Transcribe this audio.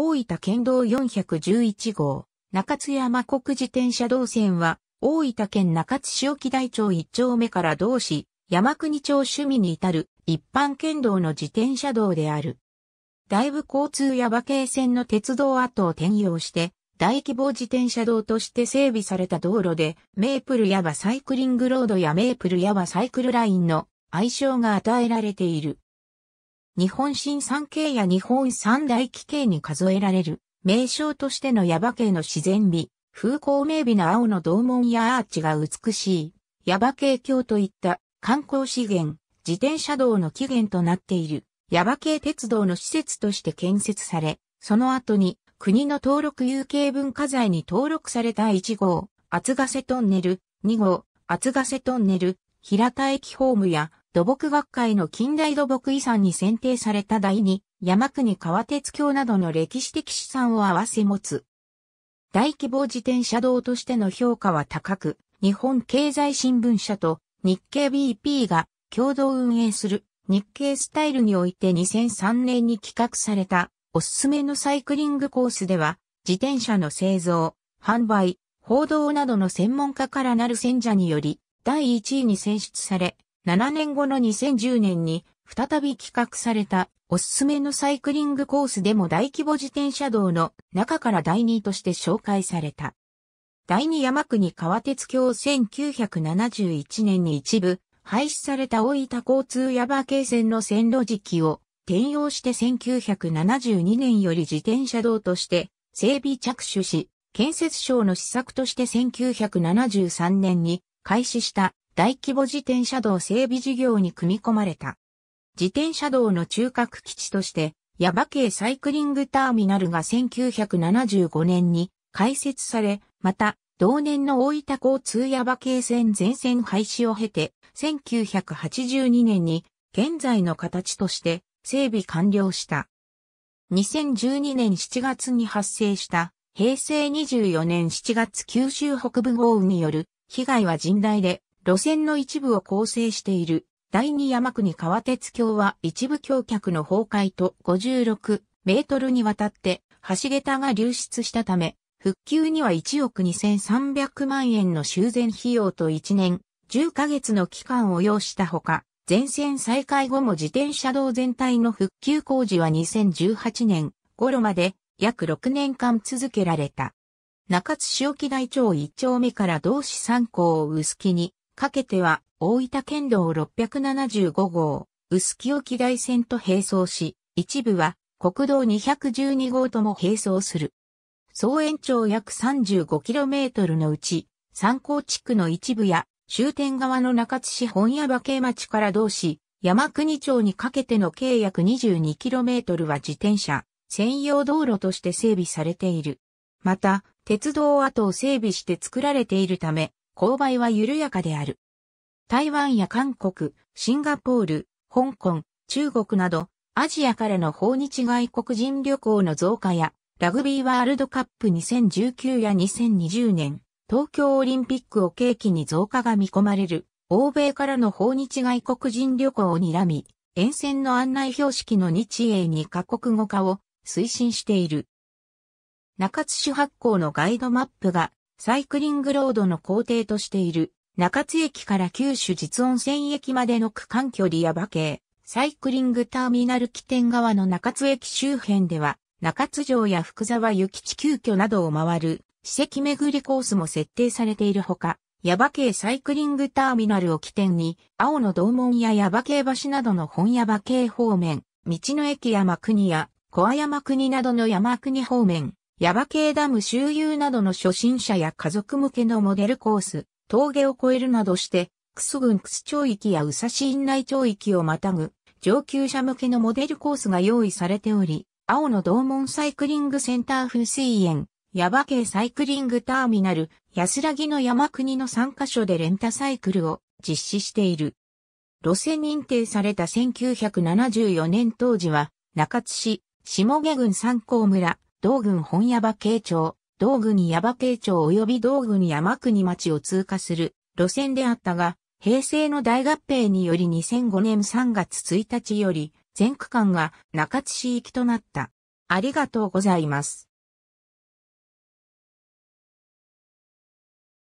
大分県道411号、中津山国自転車道線は、大分県中津市沖大町1丁目から同市、山国町趣味に至る一般県道の自転車道である。大部交通や馬系線の鉄道跡を転用して、大規模自転車道として整備された道路で、メープルヤバサイクリングロードやメープルヤバサイクルラインの愛称が与えられている。日本新三景や日本三大奇景に数えられる、名称としての耶馬渓の自然美、風光明媚な青の道門やアーチが美しい、耶馬渓橋といった観光資源、自転車道の起源となっている、耶馬渓鉄道の施設として建設され、その後に国の登録有形文化財に登録された1号、厚ヶ瀬トンネル、2号、厚ヶ瀬トンネル、平田駅ホームや土木学会の近代土木遺産に選定された第二、山国川鉄橋などの歴史的資産を合わせ持つ。大規模自転車道としての評価は高く、日本経済新聞社と日経 BP が共同運営する日経スタイルにおいて2003年に企画されたおすすめのサイクリングコースでは、自転車の製造、販売、報道などの専門家からなる選者により、第1位に選出され、7年後の2010年に再び企画されたおすすめのサイクリングコースでも大規模自転車道の中から第2位として紹介された。第2山国川鉄橋1971年に一部廃止された大分交通矢場京線の線路時期を転用して1972年より自転車道として整備着手し、建設省の施策として1973年に開始した大規模自転車道整備事業に組み込まれた。自転車道の中核基地として、矢場系サイクリングターミナルが1975年に開設され、また、同年の大分交通矢場系線全線廃止を経て、1982年に現在の形として整備完了した。2012年7月に発生した平成24年7月九州北部豪雨による被害は甚大で路線の一部を構成している第二山国川鉄橋は一部橋脚の崩壊と56メートルにわたって橋桁が流出したため、復旧には1億2300万円の修繕費用と1年10ヶ月の期間を要したほか、全線再開後も自転車道全体の復旧工事は2018年頃まで約6年間続けられた。中津市沖台町1丁目から同志3校を薄木にかけては、大分県道675号、薄木沖台線と並走し、一部は国道212号とも並走する。総延長約 35km のうち、参考地区の一部や終点側の中津市本屋馬渓町から同市、山国町にかけての計約 22km は自転車、専用道路として整備されている。また、鉄道跡を整備して作られているため、勾配は緩やかである。台湾や韓国、シンガポール、香港、中国など、アジアからの訪日外国人旅行の増加や、ラグビーワールドカップ2019や2020年、東京オリンピックを契機に増加が見込まれる、欧米からの訪日外国人旅行を睨み、沿線の案内標識の日英に各国語化を推進している。中津市発行のガイドマップがサイクリングロードの工程としている、中津駅から九州実温泉駅までの区間距離や馬系サイクリングターミナル起点側の中津駅周辺では、中津城や福沢諭吉急遽などを回る、史跡巡りコースも設定されているほか、矢場系サイクリングターミナルを起点に、青の道門や矢場系橋などの本矢場系方面、道の駅山国や小山国などの山国方面、耶馬系ダム周遊などの初心者や家族向けのモデルコース、峠を越えるなどして、クス郡クス町域や宇佐シ院内町域をまたぐ、上級者向けのモデルコースが用意されており、青の道門サイクリングセンター風水園、耶馬系サイクリングターミナル、安らぎの山国の3カ所でレンタサイクルを実施している。路線認定された1974年当時は、中津市、下下郡三甲村、道軍本矢場慶町、道具に矢場慶町及び道具に山国町を通過する路線であったが、平成の大合併により2005年3月1日より全区間が中津市行きとなった。ありがとうございます。